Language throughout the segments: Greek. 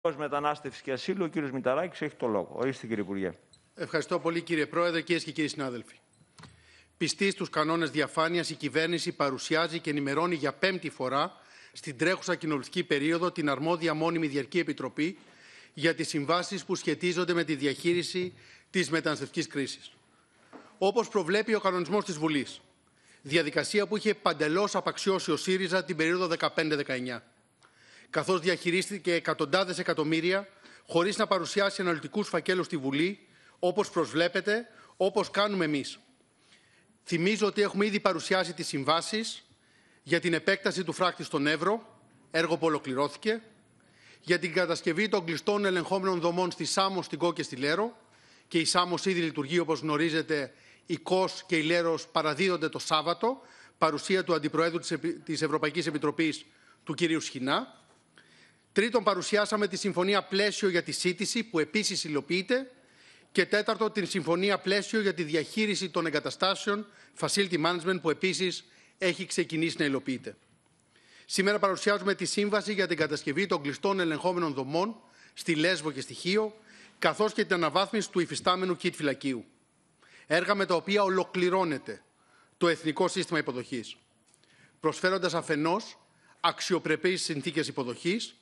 Υπουργό Μετανάστευσης και Ασύλου, ο κύριος Μηταράκης, έχει το λόγο. Ορίστε, κύριε Υπουργέ. Ευχαριστώ πολύ, κύριε Πρόεδρε, κυρίες και κύριοι συνάδελφοι. Πιστή στους κανόνες διαφάνειας, η κυβέρνηση παρουσιάζει και ενημερώνει για πέμπτη φορά στην τρέχουσα κοινοβουλευτική περίοδο την αρμόδια μόνιμη Διαρκή Επιτροπή για τις συμβάσεις που σχετίζονται με τη διαχείριση της μεταναστευτικής κρίσης. Όπως προβλέπει ο κανονισμός της Βουλής, διαδικασία που είχε παντελώς απαξιώσει ο ΣΥΡΙΖΑ την περίοδο 15-19 καθώς διαχειρίστηκε εκατοντάδες εκατομμύρια χωρίς να παρουσιάσει αναλυτικούς φακέλους στη Βουλή, όπως προσβλέπετε, όπως κάνουμε εμείς. Θυμίζω ότι έχουμε ήδη παρουσιάσει τις συμβάσεις για την επέκταση του φράκτη στον Εύρο, έργο που ολοκληρώθηκε, για την κατασκευή των κλειστών ελεγχόμενων δομών στη Σάμο, στην Κό και στη Λέρο, και η Σάμος ήδη λειτουργεί, όπως γνωρίζετε, η Κό και η Λέρος παραδίδονται το Σάββατο, παρουσία του Αντιπροέδρου της Ευρωπαϊκής Επιτροπής, του κ. Σχοινά. Τρίτον, παρουσιάσαμε τη Συμφωνία Πλαίσιο για τη Σύντηση, που επίσης υλοποιείται. Και τέταρτο, την Συμφωνία Πλαίσιο για τη διαχείριση των εγκαταστάσεων, Facility Management, που επίσης έχει ξεκινήσει να υλοποιείται. Σήμερα παρουσιάζουμε τη Σύμβαση για την κατασκευή των κλειστών ελεγχόμενων δομών στη Λέσβο και στη Χίο, καθώς και την αναβάθμιση του υφιστάμενου κιτ φυλακίου. Έργα με τα οποία ολοκληρώνεται το Εθνικό Σύστημα υποδοχής, προσφέροντας αφενός αξιοπρεπείς συνθήκες υποδοχής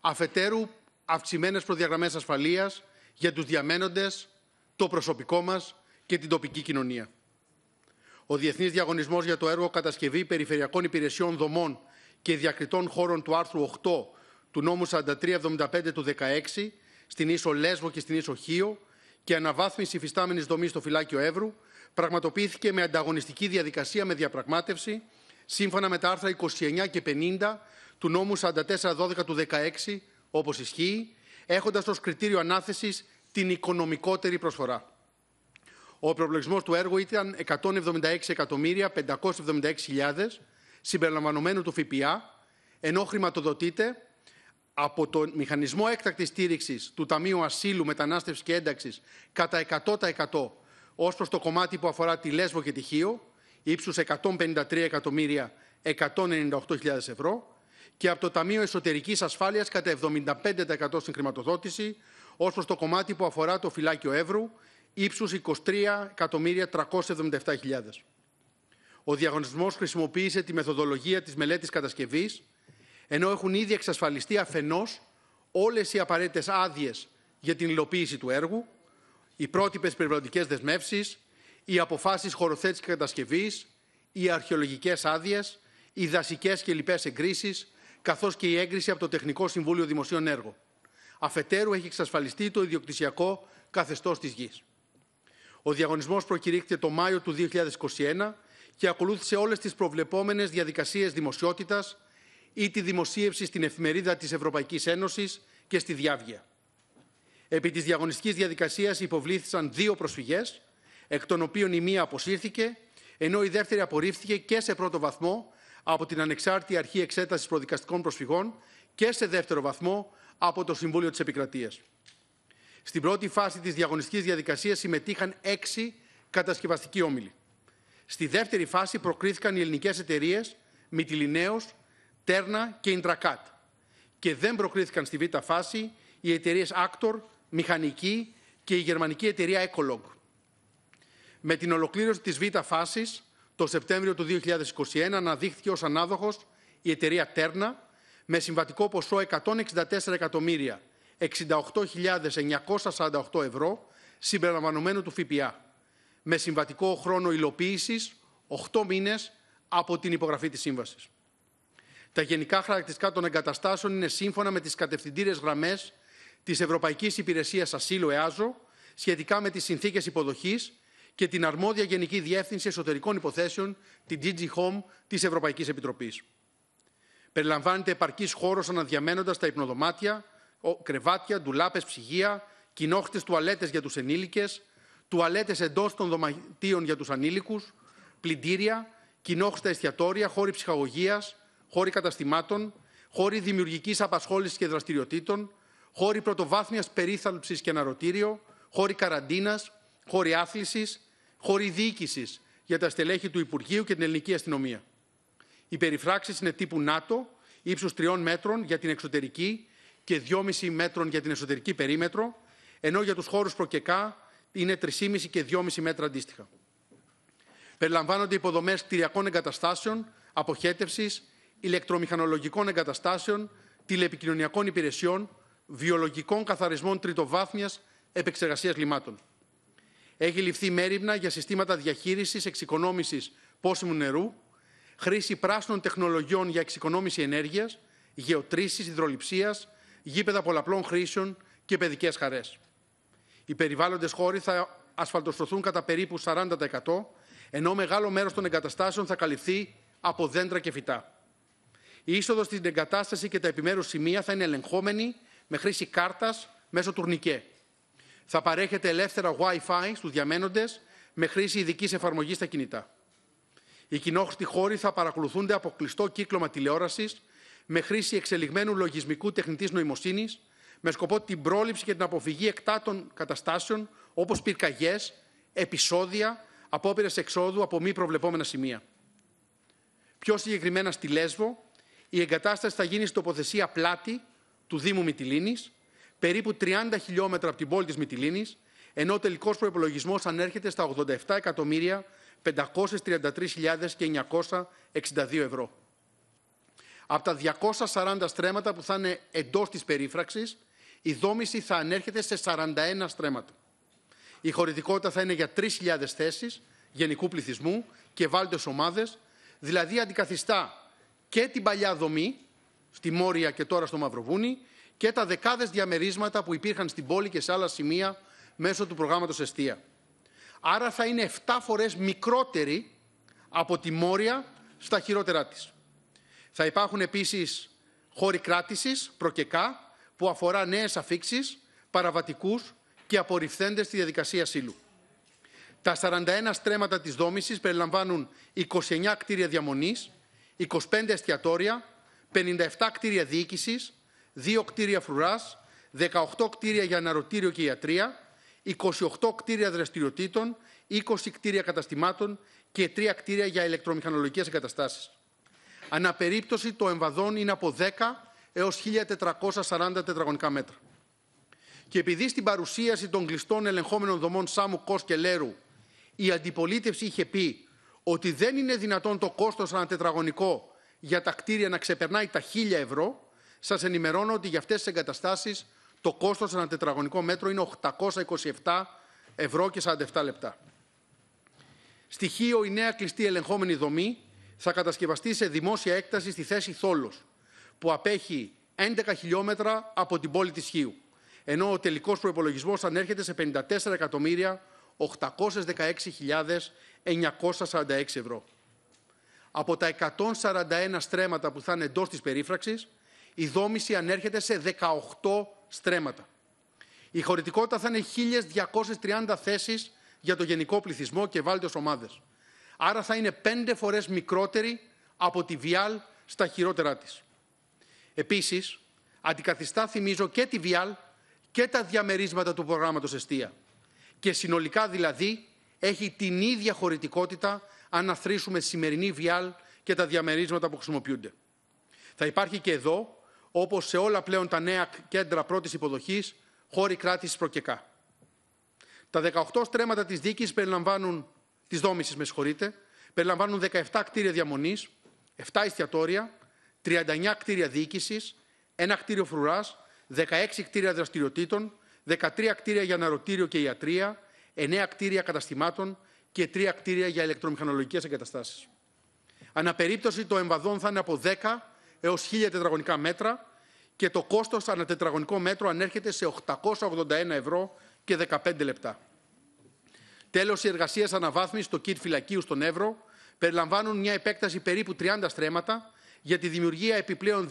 αφετέρου αυξημένες προδιαγραμμές ασφαλείας για τους διαμένοντες, το προσωπικό μας και την τοπική κοινωνία. Ο Διεθνής Διαγωνισμός για το έργο κατασκευή περιφερειακών υπηρεσιών δομών και διακριτών χώρων του άρθρου 8 του νόμου 4375 του 16 στην ίσο Λέσβο και στην ίσο Χίο και αναβάθμιση υφιστάμενης δομής στο φυλάκιο Εύρου πραγματοποιήθηκε με ανταγωνιστική διαδικασία με διαπραγμάτευση σύμφωνα με τα άρθρα 29 και 50 του νόμου 4412 του 16, όπως ισχύει, έχοντας ως κριτήριο ανάθεσης την οικονομικότερη προσφορά. Ο προπλογισμό του έργου ήταν 176.576.000 συμπεριλαμβανομένου του ΦΠΑ, ενώ χρηματοδοτείται από τον μηχανισμό έκτακτης στήριξης του Ταμείου Ασύλου, Μετανάστευσης και Ένταξης κατά 100% ως προς το κομμάτι που αφορά τη Λέσβο και τη Χίο, ύψους 153.198.000 ευρώ, και από το Ταμείο Εσωτερικής ασφάλειας κατά 75% στην χρηματοδότηση, ως προς το κομμάτι που αφορά το φυλάκιο εύρου, ύψους 23.377.000. Ο διαγωνισμός χρησιμοποίησε τη μεθοδολογία της μελέτης κατασκευής, ενώ έχουν ήδη εξασφαλιστεί αφενός όλες οι απαραίτητες άδειες για την υλοποίηση του έργου, οι πρότυπες περιβαλλοντικές δεσμεύσεις, οι αποφάσεις χωροθέτησης και κατασκευής, οι αρχαιολογικές άδειες, οι δασικές και λοιπές εγκρίσεις καθώς και η έγκριση από το Τεχνικό Συμβούλιο Δημοσίων Έργων. Αφετέρου έχει εξασφαλιστεί το ιδιοκτησιακό καθεστώς της γης. Ο διαγωνισμός προκηρύχθηκε το Μάιο του 2021 και ακολούθησε όλες τις προβλεπόμενες διαδικασίες δημοσιότητας ή τη δημοσίευση στην εφημερίδα της Ευρωπαϊκής Ένωσης και στη Διάβγεια. Επί της διαγωνιστικής διαδικασίας υποβλήθησαν δύο προσφυγές, εκ των οποίων η μία αποσύρθηκε, ενώ η δεύτερη απορρίφθηκε και σε πρώτο βαθμό από την Ανεξάρτητη Αρχή Εξέτασης Προδικαστικών Προσφυγών και σε δεύτερο βαθμό από το Συμβούλιο της Επικρατείας. Στην πρώτη φάση της διαγωνιστικής διαδικασίας συμμετείχαν έξι κατασκευαστικοί όμιλοι. Στη δεύτερη φάση προκρίθηκαν οι ελληνικές εταιρείες Μιτιλινέο, Τέρνα και Ιντρακάτ. Και δεν προκρίθηκαν στη β' φάση οι εταιρείες Actor, Μηχανική και η γερμανική εταιρεία Ecolog. Με την ολοκλήρωση της β' φάσης, το Σεπτέμβριο του 2021 αναδείχθηκε ως ανάδοχος η εταιρεία Τέρνα με συμβατικό ποσό 164 εκατομμύρια ευρώ συμπεριλαμβανομένου του ΦΠΑ με συμβατικό χρόνο υλοποίησης 8 μήνες από την υπογραφή της σύμβασης. Τα γενικά χαρακτηριστικά των εγκαταστάσεων είναι σύμφωνα με τις κατευθυντήρες γραμμές της Ευρωπαϊκής Υπηρεσίας Ασύλου ΕΑΖΟ σχετικά με τις συνθήκες υποδοχής και την αρμόδια Γενική Διεύθυνση Εσωτερικών Υποθέσεων, την DG Home της Ευρωπαϊκής Επιτροπής. Περιλαμβάνεται επαρκής χώρος αναδιαμένοντας τα υπνοδωμάτια, κρεβάτια, ντουλάπες, ψυγεία, κοινόχτες τουαλέτες για τους ενήλικες, τουαλέτες εντός των δωματίων για τους ανήλικους, πλυντήρια, κοινόχρητα εστιατόρια, χώροι ψυχαγωγίας, χώροι καταστημάτων, χώροι δημιουργικής απασχόλησης και δραστηριοτήτων, χώροι πρωτοβάθμιας περίθαλψης και αναρωτήριο, χώροι καραντίνας, χώροι άθλησης, χώροι διοίκησης για τα στελέχη του Υπουργείου και την ελληνική αστυνομία. Οι περιφράξεις είναι τύπου ΝΑΤΟ, ύψους 3 μέτρων για την εξωτερική και 2,5 μέτρων για την εσωτερική περίμετρο, ενώ για τους χώρους προκεκά είναι 3,5 και 2,5 μέτρα αντίστοιχα. Περιλαμβάνονται υποδομές κτηριακών εγκαταστάσεων, αποχέτευσης, ηλεκτρομηχανολογικών εγκαταστάσεων, τηλεπικοινωνιακών υπηρεσιών, βιολογικών καθαρισμών τριτοβάθμιας επεξεργασίας λιμάτων. Έχει ληφθεί μέρημνα για συστήματα διαχείρισης εξοικονόμησης πόσιμου νερού, χρήση πράσινων τεχνολογιών για εξοικονόμηση ενέργειας, γεωτρήσεις υδροληψίας, γήπεδα πολλαπλών χρήσεων και παιδικές χαρές. Οι περιβάλλοντες χώροι θα ασφαλτοστρωθούν κατά περίπου 40%, ενώ μεγάλο μέρος των εγκαταστάσεων θα καλυφθεί από δέντρα και φυτά. Η είσοδος στην εγκατάσταση και τα επιμέρους σημεία θα είναι ελεγχόμενη με χρήση κάρτας μέσω τουρνικέ θα παρέχεται ελεύθερα Wi-Fi στους διαμένοντες με χρήση ειδικής εφαρμογής στα κινητά. Οι κοινόχρηστοι χώροι θα παρακολουθούνται από κλειστό κύκλωμα τηλεόρασης με χρήση εξελιγμένου λογισμικού τεχνητής νοημοσύνης με σκοπό την πρόληψη και την αποφυγή εκτάτων καταστάσεων όπως πυρκαγιές, επεισόδια, απόπειρες εξόδου από μη προβλεπόμενα σημεία. Πιο συγκεκριμένα στη Λέσβο, η εγκατάσταση θα γίνει στην τοποθεσία πλάτη του Δήμου Μητυλίνης, περίπου 30 χιλιόμετρα από την πόλη της Μητυλίνης, ενώ ο τελικός προϋπολογισμός ανέρχεται στα 87.533.962 ευρώ. Από τα 240 στρέμματα που θα είναι εντός της περίφραξης, η δόμηση θα ανέρχεται σε 41 στρέμματα. Η χωρητικότητα θα είναι για 3.000 θέσεις γενικού πληθυσμού και βάλτες ομάδες, δηλαδή αντικαθιστά και την παλιά δομή στη Μόρια και τώρα στο Μαυροβούνι και τα δεκάδες διαμερίσματα που υπήρχαν στην πόλη και σε άλλα σημεία μέσω του προγράμματος Εστία. Άρα θα είναι 7 φορές μικρότερη από τη Μόρια στα χειρότερά της. Θα υπάρχουν επίσης χώροι κράτησης προκεκά, που αφορά νέες αφήξεις, παραβατικούς και απορριφθέντες στη διαδικασία ασύλου. Τα 41 στρέμματα της δόμησης περιλαμβάνουν 29 κτίρια διαμονής, 25 εστιατόρια, 57 κτίρια διοίκησης, 2 κτίρια φρουράς, 18 κτίρια για αναρωτήριο και ιατρία, 28 κτίρια δραστηριοτήτων, 20 κτίρια καταστημάτων και 3 κτίρια για ηλεκτρομηχανολογικές εγκαταστάσεις. Αναπερίπτωση το εμβαδόν είναι από 10 έως 1440 τετραγωνικά μέτρα. Και επειδή στην παρουσίαση των κλειστών ελεγχόμενων δομών Σάμου Κος και Λέρου η αντιπολίτευση είχε πει ότι δεν είναι δυνατόν το κόστος ανά τετραγωνικό για τα κτίρια να ξεπερνάει τα 1.000 ευρώ, σας ενημερώνω ότι για αυτές τις εγκαταστάσεις το κόστος ένα τετραγωνικό μέτρο είναι 827 ευρώ και 47 λεπτά. Στοιχείο η νέα κλειστή ελεγχόμενη δομή θα κατασκευαστεί σε δημόσια έκταση στη θέση Θόλος, που απέχει 11 χιλιόμετρα από την πόλη της Χίου, ενώ ο τελικός προϋπολογισμός ανέρχεται σε 54 816.946 ευρώ. Από τα 141 στρέμματα που θα είναι εντός της περίφραξης, η δόμηση ανέρχεται σε 18 στρέμματα. Η χωρητικότητα θα είναι 1.230 θέσεις για το γενικό πληθυσμό και βάλτες ομάδες. Άρα θα είναι πέντε φορές μικρότερη από τη Βιάλ στα χειρότερά της. Επίσης, αντικαθιστά, θυμίζω, και τη Βιάλ και τα διαμερίσματα του προγράμματος Εστία. Και συνολικά δηλαδή έχει την ίδια χωρητικότητα αναθρήσουμε σημερινή βιάλ και τα διαμερίσματα που χρησιμοποιούνται. Θα υπάρχει και εδώ, όπως σε όλα πλέον τα νέα κέντρα πρώτης υποδοχής, χώροι κράτησης προκεκά. Τα 18 στρέμματα της δίκης περιλαμβάνουν, της δόμησης με συγχωρείτε, περιλαμβάνουν 17 κτίρια διαμονής, 7 εστιατόρια, 39 κτίρια διοίκησης, ένα κτίριο φρουράς, 16 κτίρια δραστηριοτήτων, 13 κτίρια για ναρωτήριο και ιατρία, 9 κτίρια καταστημάτων, και τρία κτίρια για ηλεκτρομηχανολογικές εγκαταστάσεις. Αναπερίπτωση το εμβαδόν θα είναι από 10 έως 1000 τετραγωνικά μέτρα και το κόστος ανά τετραγωνικό μέτρο ανέρχεται σε 881 ευρώ και 15 λεπτά. Τέλος, οι εργασίες αναβάθμισης στο κίτ φυλακίου στον Εύρο περιλαμβάνουν μια επέκταση περίπου 30 στρέμματα για τη δημιουργία επιπλέον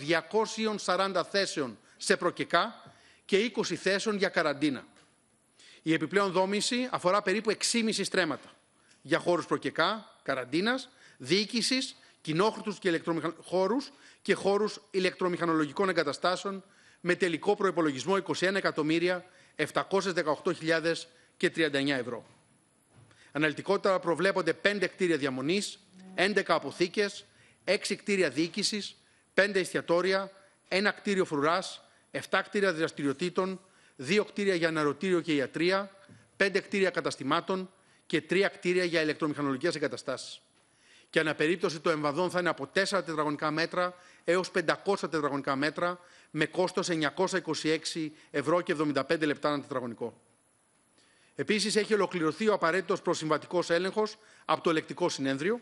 240 θέσεων σε προκεκά και 20 θέσεων για καραντίνα. Η επιπλέον δόμηση αφορά περίπου 6,5 στρέμματα για χώρους προκεκά, καραντίνας, διοίκησης, κοινόχρητους και χώρους και χώρους ηλεκτρομηχανολογικών εγκαταστάσεων με τελικό προϋπολογισμό 21 εκατομμύρια ευρώ. Αναλυτικότερα προβλέπονται 5 κτίρια διαμονής, 11 αποθήκες, 6 κτίρια διοίκησης, 5 εστιατόρια, 1 κτίριο φρουράς, 7 κτίρια δραστηριοτήτων, 2 κτίρια για αναρωτήριο και ιατρία, 5 κτίρια καταστημάτων, και τρία κτίρια για ηλεκτρομηχανολογικές εγκαταστάσεις. Και αναπερίπτωση το εμβαδόν θα είναι από 4 τετραγωνικά μέτρα έως 500 τετραγωνικά μέτρα με κόστος 926 ευρώ και 75 λεπτά ένα τετραγωνικό. Επίσης έχει ολοκληρωθεί ο απαραίτητος προσυμβατικός έλεγχος από το ελεκτικό συνέδριο,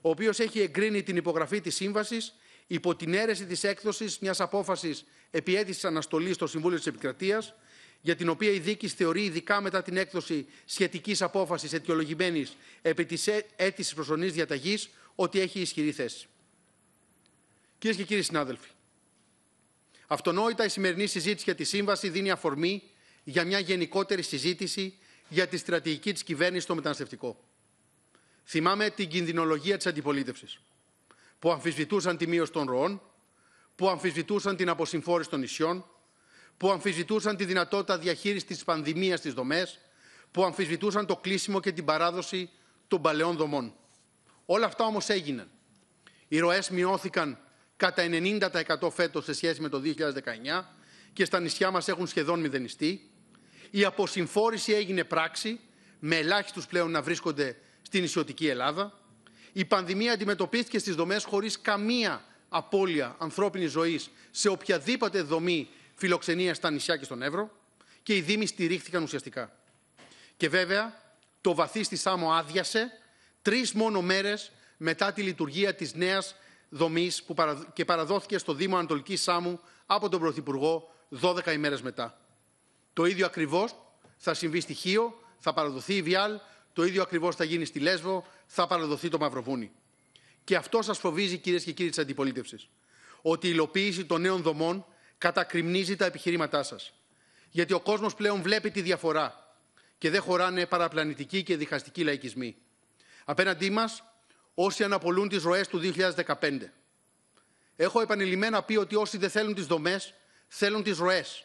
ο οποίος έχει εγκρίνει την υπογραφή της σύμβασης υπό την αίρεση της έκδοσης μιας απόφασης επί αναστολής στο Συμβούλιο της Επικρατείας για την οποία η δίκης θεωρεί ειδικά μετά την έκδοση σχετικής απόφασης αιτιολογημένης επί της αίτησης προσωρινής διαταγής ότι έχει ισχυρή θέση. Κυρίες και κύριοι συνάδελφοι, αυτονόητα η σημερινή συζήτηση για τη Σύμβαση δίνει αφορμή για μια γενικότερη συζήτηση για τη στρατηγική της κυβέρνησης στο μεταναστευτικό. Θυμάμαι την κινδυνολογία της αντιπολίτευσης που αμφισβητούσαν τη μείωση των ροών, που αμφισβητούσαν την αποσυμφόρηση των νησιών, που αμφισβητούσαν τη δυνατότητα διαχείρισης της πανδημίας στις δομές, που αμφισβητούσαν το κλείσιμο και την παράδοση των παλαιών δομών. Όλα αυτά όμως έγιναν. Οι ροές μειώθηκαν κατά 90% φέτος σε σχέση με το 2019 και στα νησιά μας έχουν σχεδόν μηδενιστεί. Η αποσυμφόρηση έγινε πράξη, με ελάχιστους πλέον να βρίσκονται στην νησιωτική Ελλάδα. Η πανδημία αντιμετωπίστηκε στις δομές χωρίς καμία απώλεια ανθρώπινης ζωής σε οποιαδήποτε δομή φιλοξενία στα νησιά και στον Εύρο και οι Δήμοι στηρίχθηκαν ουσιαστικά. Και βέβαια, το βαθύ στη Σάμο άδειασε τρεις μόνο μέρες μετά τη λειτουργία της νέας δομής που και παραδόθηκε στο Δήμο Ανατολικής Σάμου από τον Πρωθυπουργό 12 ημέρες μετά. Το ίδιο ακριβώς θα συμβεί στη Χίο, θα παραδοθεί η Βιάλ, το ίδιο ακριβώς θα γίνει στη Λέσβο, θα παραδοθεί το Μαυροβούνι. Και αυτό σας φοβίζει κυρίες και κύριοι της αντιπολίτευσης. Ότι η υλοποίηση των νέων δομών κατακριμνίζει τα επιχειρήματά σας. Γιατί ο κόσμος πλέον βλέπει τη διαφορά και δεν χωράνε παραπλανητικοί και διχαστικοί λαϊκισμοί. Απέναντί μας, όσοι αναπολούν τις ροές του 2015. Έχω επανειλημμένα πει ότι όσοι δεν θέλουν τις δομές, θέλουν τις ροές.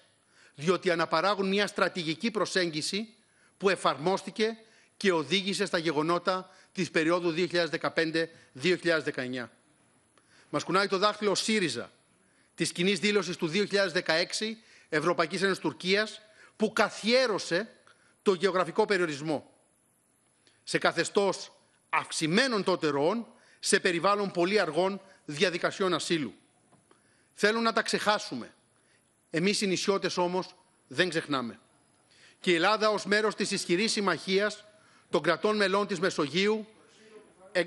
Διότι αναπαράγουν μια στρατηγική προσέγγιση που εφαρμόστηκε και οδήγησε στα γεγονότα της περίοδου 2015-2019. Μας κουνάει το δάχτυλο ΣΥΡΙΖΑ, Της κοινή δήλωσης του 2016 Ευρωπαϊκής Ένωσης Τουρκίας που καθιέρωσε το γεωγραφικό περιορισμό σε καθεστώς αυξημένων τότε ροών σε περιβάλλον πολύ αργών διαδικασιών ασύλου. Θέλουν να τα ξεχάσουμε. Εμείς οι νησιώτες όμως δεν ξεχνάμε. Και η Ελλάδα ως μέρος της ισχυρής συμμαχίας των κρατών μελών της Μεσογείου ε,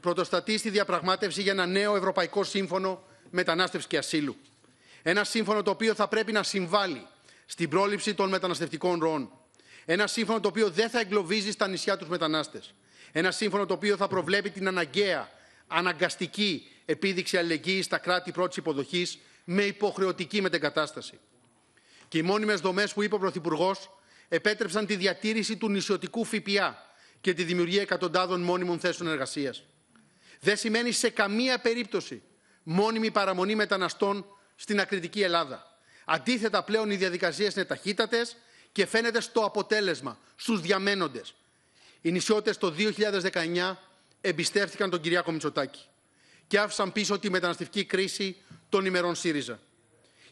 πρωτοστατεί στη διαπραγμάτευση για ένα νέο ευρωπαϊκό σύμφωνο μετανάστευση και ασύλου. Ένα σύμφωνο το οποίο θα πρέπει να συμβάλλει στην πρόληψη των μεταναστευτικών ροών. Ένα σύμφωνο το οποίο δεν θα εγκλωβίζει στα νησιά τους μετανάστες. Ένα σύμφωνο το οποίο θα προβλέπει την αναγκαία, αναγκαστική επίδειξη αλληλεγγύης στα κράτη πρώτης υποδοχής με υποχρεωτική μετεγκατάσταση. Και οι μόνιμες δομές που είπε ο Πρωθυπουργός επέτρεψαν τη διατήρηση του νησιωτικού ΦΠΑ και τη δημιουργία εκατοντάδων μόνιμων θέσεων εργασίας. Δεν σημαίνει σε καμία περίπτωση μόνιμη παραμονή μεταναστών στην ακριτική Ελλάδα. Αντίθετα, πλέον οι διαδικασίες είναι ταχύτατες και φαίνεται στο αποτέλεσμα, στους διαμένοντες. Οι νησιώτες το 2019 εμπιστεύτηκαν τον Κυριάκο Μητσοτάκη και άφησαν πίσω τη μεταναστευτική κρίση των ημερών ΣΥΡΙΖΑ.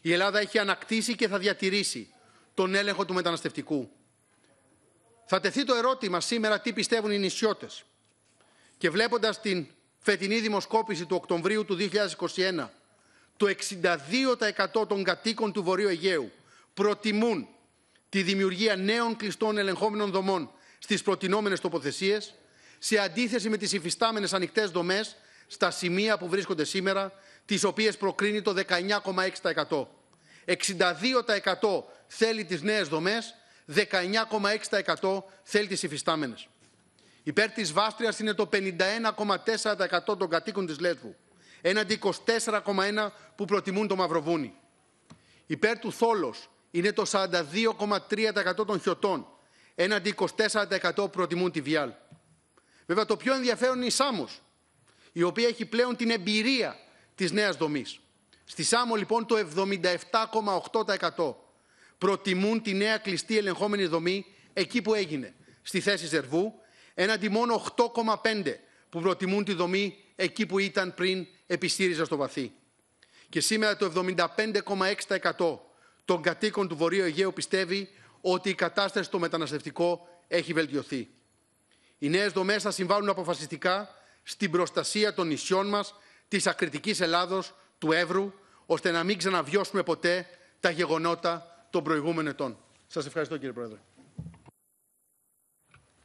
Η Ελλάδα έχει ανακτήσει και θα διατηρήσει τον έλεγχο του μεταναστευτικού. Θα τεθεί το ερώτημα σήμερα τι πιστεύουν οι νησιώτες. Και βλέποντας την φετινή δημοσκόπηση του Οκτωβρίου του 2021, το 62% των κατοίκων του Βορείου Αιγαίου προτιμούν τη δημιουργία νέων κλειστών ελεγχόμενων δομών στις προτινόμενες τοποθεσίες, σε αντίθεση με τις υφιστάμενες ανοιχτές δομές στα σημεία που βρίσκονται σήμερα, τις οποίες προκρίνει το 19,6%. 62% θέλει τις νέες δομές, 19,6% θέλει τις υφιστάμενες. Υπέρ της Βάστριας είναι το 51,4% των κατοίκων της Λέσβου, έναντι 24,1% που προτιμούν το Μαυροβούνι. Υπέρ του Θόλος είναι το 42,3% των χιωτών, έναντι 24% που προτιμούν τη Βιάλ. Βέβαια το πιο ενδιαφέρον είναι η Σάμος, η οποία έχει πλέον την εμπειρία της νέας δομής. Στη Σάμο λοιπόν το 77,8% προτιμούν τη νέα κλειστή ελεγχόμενη δομή εκεί που έγινε, στη θέση Ζερβού, έναντι μόνο 8,5 που προτιμούν τη δομή εκεί που ήταν πριν επιστήριζα στο βαθύ. Και σήμερα το 75,6% των κατοίκων του Βορείου Αιγαίου πιστεύει ότι η κατάσταση στο μεταναστευτικό έχει βελτιωθεί. Οι νέες δομές θα συμβάλλουν αποφασιστικά στην προστασία των νησιών μας, της ακριτικής Ελλάδος, του Εύρου, ώστε να μην ξαναβιώσουμε ποτέ τα γεγονότα των προηγούμενων ετών. Σας ευχαριστώ κύριε Πρόεδρε.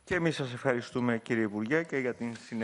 Και εμείς σας ευχαριστούμε κύριε Υπουργέ και για την συνέντευξη.